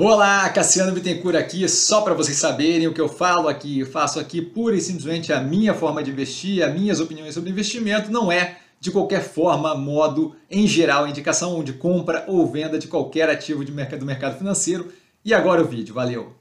Olá, Cassiano Bittencourt aqui, só para vocês saberem o que eu falo aqui, eu faço aqui pura e simplesmente a minha forma de investir, as minhas opiniões sobre investimento, não é de qualquer forma, modo, em geral, indicação de compra ou venda de qualquer ativo de mercado, do mercado financeiro. E agora o vídeo, valeu!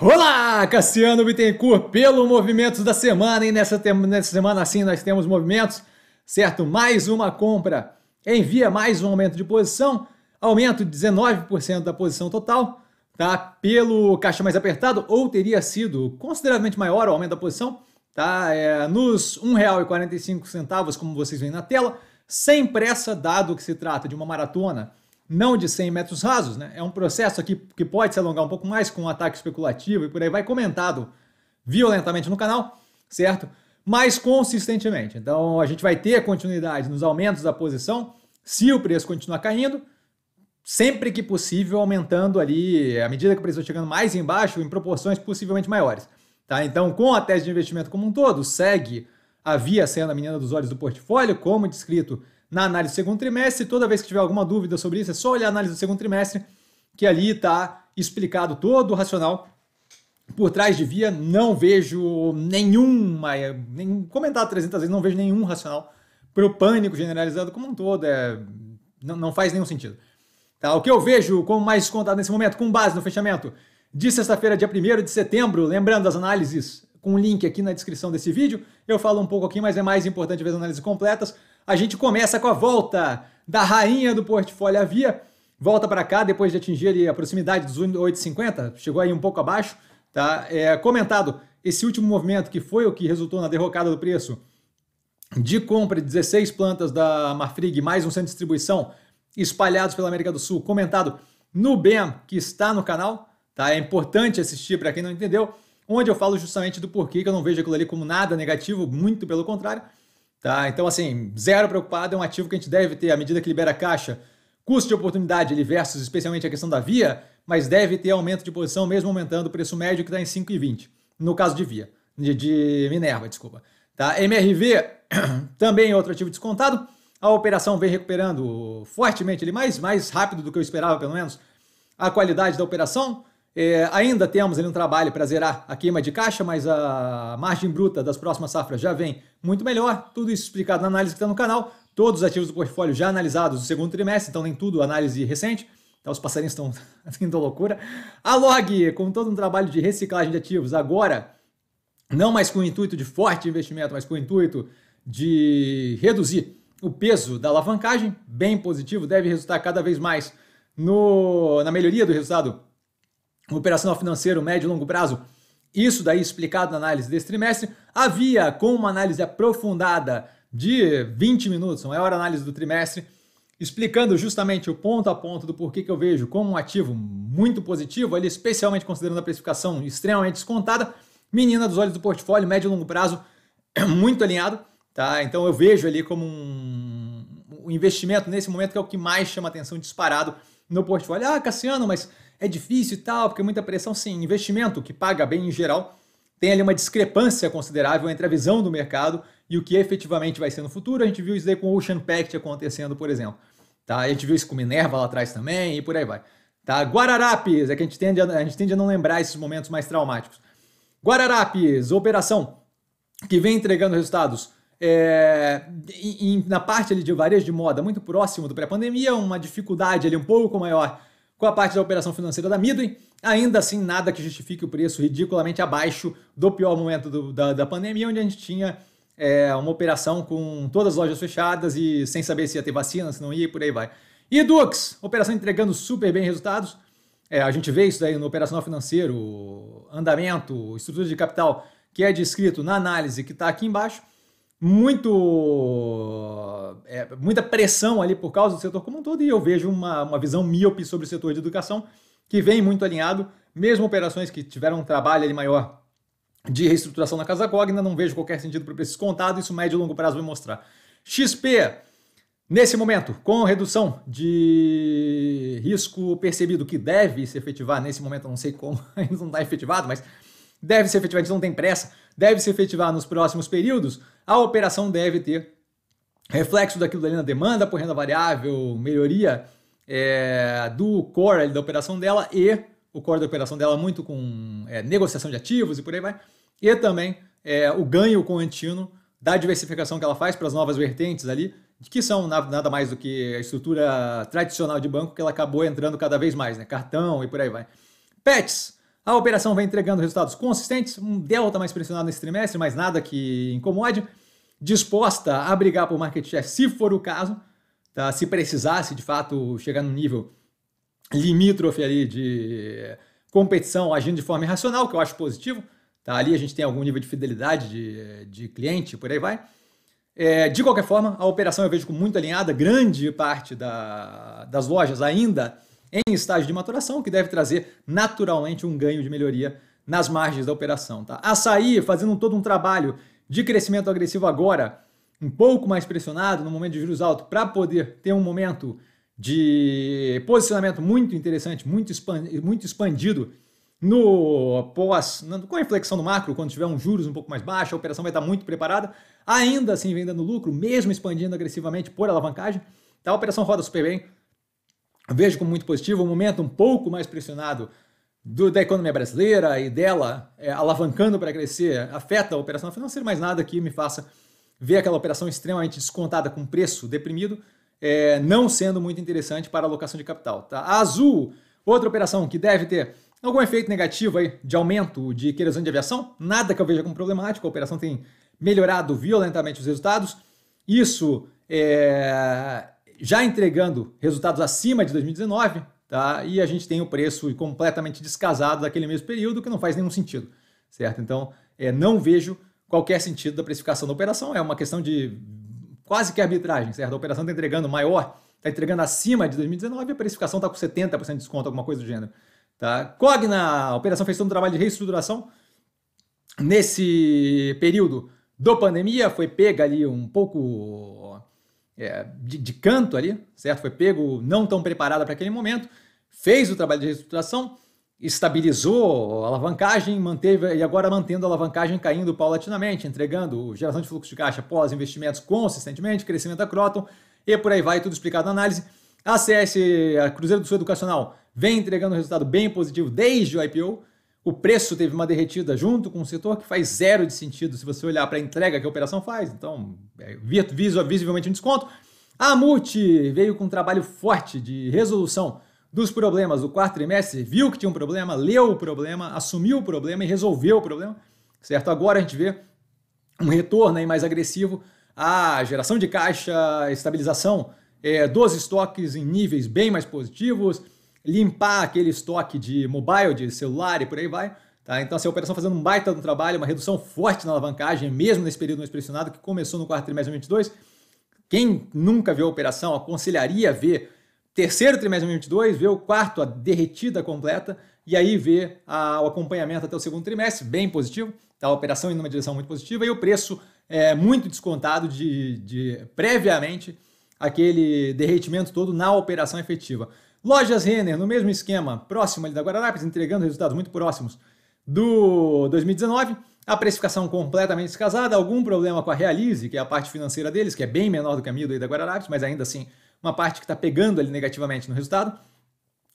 Olá, Cassiano Bittencourt, pelo Movimentos da Semana, e nessa, nessa semana sim nós temos movimentos, certo? Mais uma compra envia mais um aumento de posição, aumento de 19% da posição total, tá? Pelo caixa mais apertado, ou teria sido consideravelmente maior o aumento da posição, tá? É, nos R$ 1,45, como vocês veem na tela, sem pressa, dado que se trata de uma maratona, não de 100 metros rasos, né? É um processo aqui que pode se alongar um pouco mais com um ataque especulativo e por aí vai comentado violentamente no canal, certo? Mas consistentemente. Então a gente vai ter continuidade nos aumentos da posição se o preço continuar caindo, sempre que possível, aumentando ali, à medida que o preço chegando mais embaixo, em proporções possivelmente maiores. Tá? Então, com a tese de investimento como um todo, segue a via sendo a menina dos olhos do portfólio, como descrito na análise do segundo trimestre. Toda vez que tiver alguma dúvida sobre isso, é só olhar a análise do segundo trimestre, que ali está explicado todo o racional por trás de via. Não vejo nenhum, nem, comentado 300 vezes, não vejo nenhum racional para o pânico generalizado como um todo. É, não, não faz nenhum sentido. Tá? O que eu vejo como mais descontado nesse momento, com base no fechamento de sexta-feira, dia 1 de setembro, lembrando as análises com o link aqui na descrição desse vídeo, eu falo um pouco aqui, mas é mais importante ver as análises completas. A gente começa com a volta da rainha do portfólio Avia, volta para cá depois de atingir ali, a proximidade dos 8,50, chegou aí um pouco abaixo, tá? É, comentado esse último movimento que foi o que resultou na derrocada do preço de compra de 16 plantas da Marfrig mais um centro de distribuição espalhados pela América do Sul, comentado no BEM, que está no canal, tá? É importante assistir para quem não entendeu, onde eu falo justamente do porquê que eu não vejo aquilo ali como nada negativo, muito pelo contrário, tá? Então, assim, zero preocupado, é um ativo que a gente deve ter à medida que libera caixa, custo de oportunidade ali versus especialmente a questão da via, mas deve ter aumento de posição mesmo aumentando o preço médio que está em 5,20, no caso de via, de, de Minerva, desculpa. Tá? MRV também é outro ativo descontado, a operação vem recuperando fortemente, ele mais, mais rápido do que eu esperava, pelo menos, a qualidade da operação. É, ainda temos ali um trabalho para zerar a queima de caixa, mas a margem bruta das próximas safras já vem muito melhor. Tudo isso explicado na análise que está no canal. Todos os ativos do portfólio já analisados no segundo trimestre, então nem tudo análise recente. Então os passarinhos estão indo loucura. A Log, com todo um trabalho de reciclagem de ativos, agora não mais com o intuito de forte investimento, mas com o intuito de reduzir o peso da alavancagem, bem positivo, deve resultar cada vez mais no, na melhoria do resultado operacional financeiro médio e longo prazo. Isso daí explicado na análise desse trimestre. Havia, com uma análise aprofundada de 20 minutos, a maior análise do trimestre, explicando justamente o ponto a ponto do porquê que eu vejo como um ativo muito positivo, ali, especialmente considerando a precificação extremamente descontada, menina dos olhos do portfólio, médio e longo prazo, muito alinhado. Tá? Então eu vejo ali como um, um investimento nesse momento que é o que mais chama atenção disparado no portfólio. Ah, Cassiano, mas é difícil e tal, porque muita pressão. Sim, investimento que paga bem em geral tem ali uma discrepância considerável entre a visão do mercado e o que efetivamente vai ser no futuro. A gente viu isso daí com o Ocean Pact acontecendo, por exemplo. Tá? A gente viu isso com Minerva lá atrás também e por aí vai. Tá? Guararapes, é que a gente, tende a, a gente tende a não lembrar esses momentos mais traumáticos. Guararapes, operação que vem entregando resultados é, e, e na parte ali de varejo de moda, muito próximo do pré-pandemia, uma dificuldade ali um pouco maior com a parte da operação financeira da Midway. Ainda assim, nada que justifique o preço ridiculamente abaixo do pior momento do, da, da pandemia, onde a gente tinha é, uma operação com todas as lojas fechadas e sem saber se ia ter vacina, se não ia e por aí vai. E Dux, operação entregando super bem resultados. É, a gente vê isso aí no operacional financeiro, andamento, estrutura de capital, que é descrito na análise que está aqui embaixo muito é, muita pressão ali por causa do setor como um todo, e eu vejo uma, uma visão míope sobre o setor de educação que vem muito alinhado, mesmo operações que tiveram um trabalho ali maior de reestruturação na Casa Cogna, não vejo qualquer sentido para o preço descontado, isso médio e longo prazo vai mostrar. XP, nesse momento, com redução de risco percebido que deve se efetivar, nesse momento eu não sei como, ainda não está efetivado, mas deve se efetivar, a gente não tem pressa, deve se efetivar nos próximos períodos, a operação deve ter reflexo daquilo ali na demanda por renda variável, melhoria é, do core ali, da operação dela e o core da operação dela muito com é, negociação de ativos e por aí vai, e também é, o ganho contínuo da diversificação que ela faz para as novas vertentes ali, que são nada mais do que a estrutura tradicional de banco que ela acabou entrando cada vez mais, né? Cartão e por aí vai. Pets a operação vem entregando resultados consistentes, um delta mais pressionado nesse trimestre, mas nada que incomode. Disposta a brigar por market share, se for o caso, tá? se precisasse de fato chegar no nível limítrofe ali de competição agindo de forma irracional, que eu acho positivo. Tá? Ali a gente tem algum nível de fidelidade de, de cliente, por aí vai. É, de qualquer forma, a operação eu vejo com muito alinhada, grande parte da, das lojas ainda em estágio de maturação, que deve trazer naturalmente um ganho de melhoria nas margens da operação. Tá? Açaí fazendo todo um trabalho de crescimento agressivo agora, um pouco mais pressionado no momento de juros altos, para poder ter um momento de posicionamento muito interessante, muito, muito expandido no pós, com a inflexão do macro, quando tiver um juros um pouco mais baixo, a operação vai estar muito preparada, ainda assim vendendo lucro, mesmo expandindo agressivamente por alavancagem. Tá? A operação roda super bem, vejo como muito positivo o um momento um pouco mais pressionado do, da economia brasileira e dela é, alavancando para crescer afeta a operação financeira, mas nada que me faça ver aquela operação extremamente descontada com preço deprimido é, não sendo muito interessante para alocação de capital. Tá? A Azul, outra operação que deve ter algum efeito negativo aí de aumento de querosão de aviação, nada que eu veja como problemático, a operação tem melhorado violentamente os resultados. Isso é, já entregando resultados acima de 2019, tá? E a gente tem o preço completamente descasado daquele mesmo período, que não faz nenhum sentido, certo? Então, é, não vejo qualquer sentido da precificação da operação, é uma questão de quase que arbitragem, certo? A operação está entregando maior, está entregando acima de 2019, a precificação está com 70% de desconto, alguma coisa do gênero. Tá? Cogna, a operação fez todo um trabalho de reestruturação. Nesse período do pandemia, foi pega ali um pouco é, de, de, canto ali, certo? Foi pego não tão preparada para aquele momento, fez o trabalho de reestruturação, estabilizou a alavancagem, manteve e agora mantendo a alavancagem caindo paulatinamente, entregando geração de fluxo de caixa pós investimentos consistentemente, crescimento da Croton e por aí vai, tudo explicado na análise. A CS, a Cruzeiro do Sul Educacional, vem entregando um resultado bem positivo desde o IPO o preço teve uma derretida junto com o setor que faz zero de sentido se você olhar para a entrega que a operação faz. Então, é visivelmente um desconto. A Multi veio com um trabalho forte de resolução dos problemas do quarto trimestre, viu que tinha um problema, leu o problema, assumiu o problema e resolveu o problema. Certo? Agora a gente vê um retorno aí mais agressivo à geração de caixa, estabilização é, dos estoques em níveis bem mais positivos limpar aquele estoque de mobile, de celular e por aí vai. Tá? Então, assim, a operação fazendo um baita no trabalho, uma redução forte na alavancagem, mesmo nesse período mais pressionado, que começou no quarto trimestre de 2022. Quem nunca viu a operação, aconselharia ver terceiro trimestre de 2022, ver o quarto, a derretida completa, e aí ver a, o acompanhamento até o segundo trimestre, bem positivo, tá? a operação indo numa direção muito positiva, e o preço é muito descontado de, de previamente aquele derretimento todo na operação efetiva. Lojas Renner, no mesmo esquema, próximo ali da Guararapes, entregando resultados muito próximos do 2019. A precificação completamente descasada, algum problema com a Realize, que é a parte financeira deles, que é bem menor do que a Mido e da Guararapes, mas ainda assim uma parte que está pegando ali negativamente no resultado,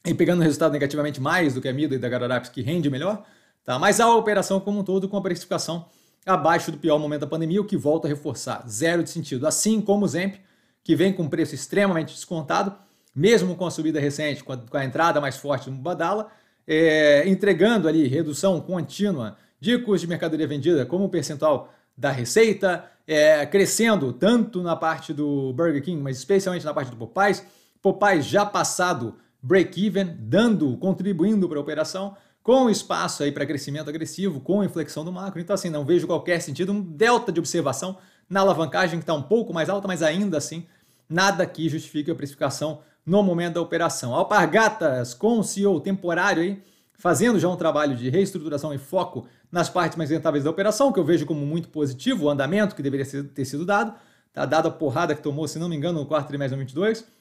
e pegando o resultado negativamente mais do que a Mido e da Guararapes, que rende melhor. Tá? Mas a operação como um todo com a precificação abaixo do pior momento da pandemia, o que volta a reforçar, zero de sentido. Assim como o Zemp, que vem com preço extremamente descontado, mesmo com a subida recente, com a, com a entrada mais forte do Badala, é, entregando ali redução contínua de custo de mercadoria vendida como percentual da receita, é, crescendo tanto na parte do Burger King, mas especialmente na parte do Popeyes. Popeyes já passado break-even, dando, contribuindo para a operação, com espaço aí para crescimento agressivo, com inflexão do macro. Então, assim, não vejo qualquer sentido, um delta de observação na alavancagem que está um pouco mais alta, mas ainda assim, nada que justifique a precificação no momento da operação. Alpargatas, com o CEO temporário aí, fazendo já um trabalho de reestruturação e foco nas partes mais rentáveis da operação, que eu vejo como muito positivo, o andamento que deveria ter sido dado, tá dada a porrada que tomou, se não me engano, no quarto trimestre de 2022,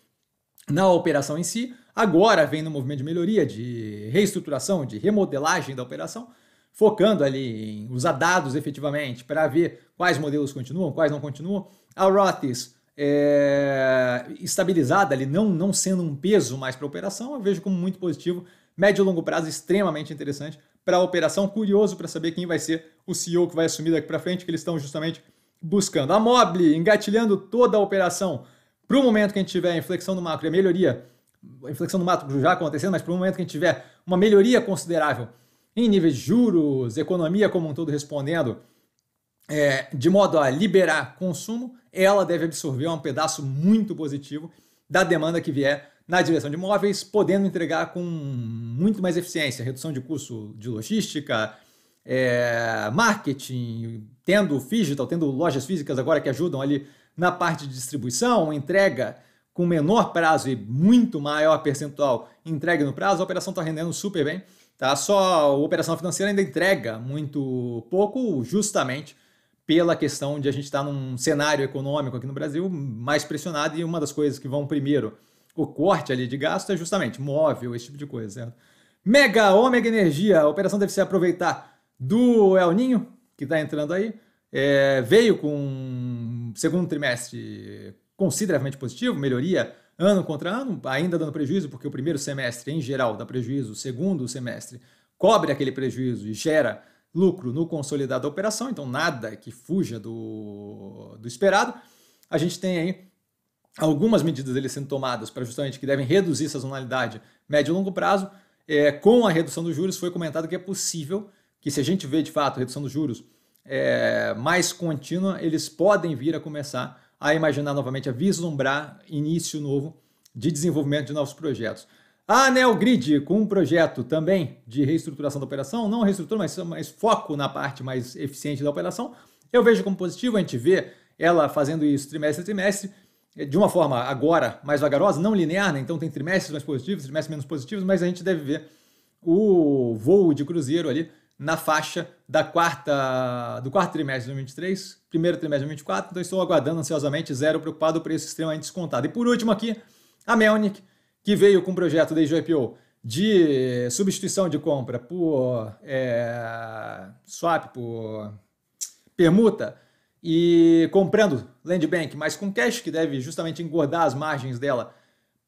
na operação em si. Agora vem no movimento de melhoria, de reestruturação, de remodelagem da operação, focando ali em usar dados efetivamente para ver quais modelos continuam, quais não continuam. A Rothis é, estabilizada ali, não, não sendo um peso mais para a operação, eu vejo como muito positivo. Médio e longo prazo extremamente interessante para a operação. Curioso para saber quem vai ser o CEO que vai assumir daqui para frente, que eles estão justamente buscando. A Mobile engatilhando toda a operação para o momento que a gente tiver a inflexão do macro e a melhoria, a inflexão do macro já acontecendo, mas para o momento que a gente tiver uma melhoria considerável em níveis de juros, economia como um todo respondendo é, de modo a liberar consumo, ela deve absorver um pedaço muito positivo da demanda que vier na direção de imóveis, podendo entregar com muito mais eficiência, redução de custo de logística, é, marketing, tendo digital, tendo lojas físicas agora que ajudam ali na parte de distribuição, entrega com menor prazo e muito maior percentual entregue no prazo, a operação está rendendo super bem. Tá? Só a operação financeira ainda entrega muito pouco, justamente pela questão de a gente estar tá num cenário econômico aqui no Brasil mais pressionado e uma das coisas que vão primeiro o corte ali de gasto é justamente móvel, esse tipo de coisa, certo? Mega Ômega Energia, a operação deve se aproveitar do El Ninho, que está entrando aí, é, veio com um segundo trimestre consideravelmente positivo, melhoria ano contra ano, ainda dando prejuízo, porque o primeiro semestre, em geral, dá prejuízo, o segundo semestre cobre aquele prejuízo e gera lucro no consolidado da operação, então nada que fuja do, do esperado. A gente tem aí algumas medidas sendo tomadas para justamente que devem reduzir sazonalidade médio e longo prazo. É, com a redução dos juros, foi comentado que é possível que, se a gente vê de fato redução dos juros é, mais contínua, eles podem vir a começar a imaginar novamente, a vislumbrar início novo de desenvolvimento de novos projetos. A Neogrid, com um projeto também de reestruturação da operação, não reestrutura, mas, mas foco na parte mais eficiente da operação, eu vejo como positivo, a gente vê ela fazendo isso trimestre a trimestre, eh, de uma forma agora mais vagarosa, não linear, né? então tem trimestres mais positivos, trimestres menos positivos, mas a gente deve ver o voo de cruzeiro ali na faixa da quarta do quarto trimestre de 2023, primeiro trimestre de 2024, então estou aguardando ansiosamente, zero preocupado, preço extremamente descontado. E por último aqui, a Melnick, que veio com o projeto desde o IPO de eh, substituição de compra por é, swap, por permuta, e comprando land bank, mas com cash, que deve justamente engordar as margens dela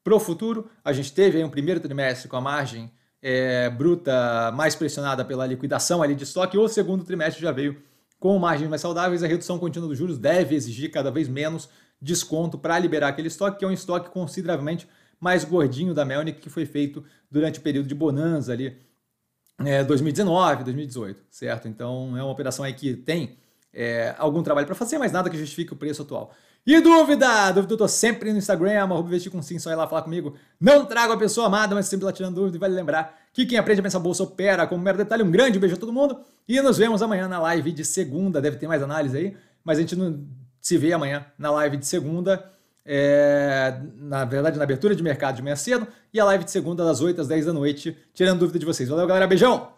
para o futuro. A gente teve aí um primeiro trimestre com a margem é, bruta mais pressionada pela liquidação ali de estoque, ou o segundo trimestre já veio com margens mais saudáveis. A redução contínua dos juros deve exigir cada vez menos desconto para liberar aquele estoque, que é um estoque consideravelmente mais gordinho da Melnick, que foi feito durante o período de bonanza ali, é, 2019, 2018, certo? Então é uma operação aí que tem é, algum trabalho para fazer, mas nada que justifique o preço atual. E dúvida? Dúvida eu tô sempre no Instagram, arroba investir com sim, só ir lá falar comigo. Não trago a pessoa amada, mas sempre lá tirando dúvida. E vale lembrar que quem aprende a pensar bolsa opera como mero detalhe. Um grande beijo a todo mundo e nos vemos amanhã na live de segunda. Deve ter mais análise aí, mas a gente não se vê amanhã na live de segunda. É, na verdade, na abertura de mercado de manhã cedo e a live de segunda das 8 às 10 da noite, tirando dúvida de vocês. Valeu, galera. Beijão!